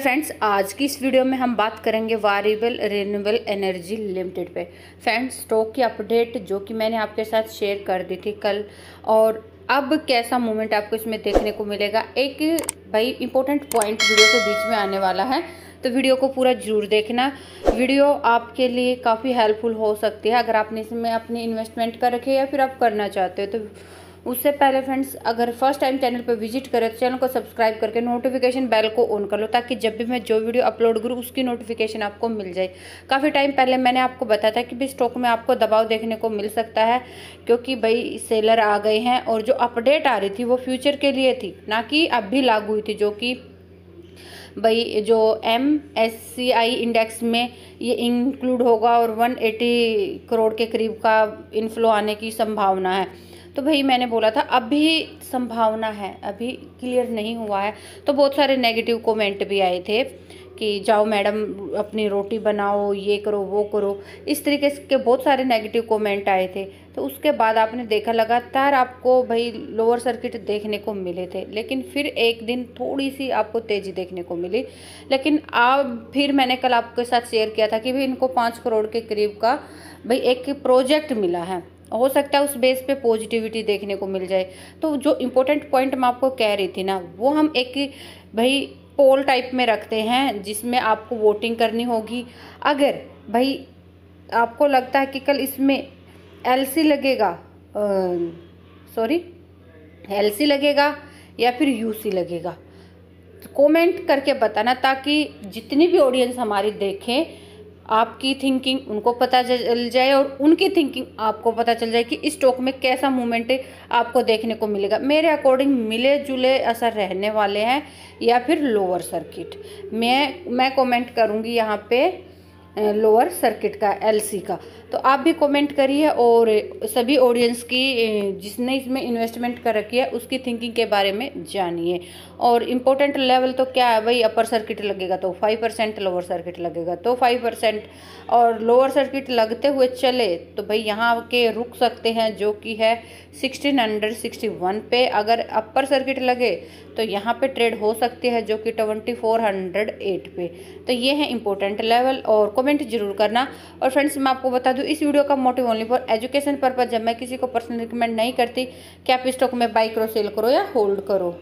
friends आज की इस वीडियो में हम बात करेंगे वारीबल रिन्यूबल एनर्जी लिमिटेड पे फ्रेंड्स स्टॉक की अपडेट जो कि मैंने आपके साथ शेयर कर दी थी कल और अब कैसा मूवमेंट आपको इसमें देखने को मिलेगा एक भाई इंपॉर्टेंट पॉइंट वीडियो के बीच में आने वाला है तो वीडियो को पूरा जरूर देखना वीडियो आपके लिए काफ़ी हेल्पफुल हो सकती है अगर आपने इसमें अपनी इन्वेस्टमेंट कर रखी है या फिर आप करना चाहते हो तो उससे पहले फ्रेंड्स अगर फर्स्ट टाइम चैनल पर विजिट करें तो चैनल को सब्सक्राइब करके नोटिफिकेशन बेल को ऑन कर लो ताकि जब भी मैं जो वीडियो अपलोड करूँ उसकी नोटिफिकेशन आपको मिल जाए काफ़ी टाइम पहले मैंने आपको बताया था कि भी स्टॉक में आपको दबाव देखने को मिल सकता है क्योंकि भाई सेलर आ गए हैं और जो अपडेट आ रही थी वो फ्यूचर के लिए थी ना कि अब भी लागू हुई थी जो कि भाई जो M S C I index में ये इंक्लूड होगा और 180 करोड़ के करीब का इनफ्लो आने की संभावना है तो भाई मैंने बोला था अभी संभावना है अभी क्लियर नहीं हुआ है तो बहुत सारे नेगेटिव कमेंट भी आए थे कि जाओ मैडम अपनी रोटी बनाओ ये करो वो करो इस तरीके के बहुत सारे नेगेटिव कमेंट आए थे तो उसके बाद आपने देखा लगातार आपको भाई लोअर सर्किट देखने को मिले थे लेकिन फिर एक दिन थोड़ी सी आपको तेज़ी देखने को मिली लेकिन आप फिर मैंने कल आपके साथ शेयर किया था कि भाई इनको पाँच करोड़ के करीब का भाई एक प्रोजेक्ट मिला है हो सकता है उस बेस पे पॉजिटिविटी देखने को मिल जाए तो जो इम्पोर्टेंट पॉइंट मैं आपको कह रही थी ना वो हम एक भाई पोल टाइप में रखते हैं जिसमें आपको वोटिंग करनी होगी अगर भाई आपको लगता है कि कल इसमें एलसी लगेगा सॉरी एलसी लगेगा या फिर यूसी लगेगा कमेंट तो करके बताना ताकि जितनी भी ऑडियंस हमारी देखें आपकी थिंकिंग उनको पता चल जाए और उनकी थिंकिंग आपको पता चल जाए कि इस स्टॉक में कैसा मूवमेंट आपको देखने को मिलेगा मेरे अकॉर्डिंग मिले जुले असर रहने वाले हैं या फिर लोअर सर्किट मैं मैं कमेंट करूँगी यहाँ पे लोअर सर्किट का एलसी का तो आप भी कमेंट करिए और सभी ऑडियंस की जिसने इसमें इन्वेस्टमेंट कर रखी है उसकी थिंकिंग के बारे में जानिए और इम्पोर्टेंट लेवल तो क्या है भाई अपर सर्किट लगेगा तो फाइव परसेंट लोअर सर्किट लगेगा तो फाइव परसेंट और लोअर सर्किट लगते हुए चले तो भाई यहाँ के रुक सकते हैं जो कि है सिक्सटीन हंड्रेड सिक्सटी वन पे अगर अपर सर्किट लगे तो यहाँ पे ट्रेड हो सकती है जो कि ट्वेंटी फोर हंड्रेड एट पे तो ये है इम्पोर्टेंट लेवल और कमेंट जरूर करना और फ्रेंड्स मैं आपको बता दूँ इस वीडियो का motive only for education purpose जब मैं किसी को पर्सनल रिकमेंड नहीं करती कि आप स्टॉक में बाई करो सेल करो या होल्ड करो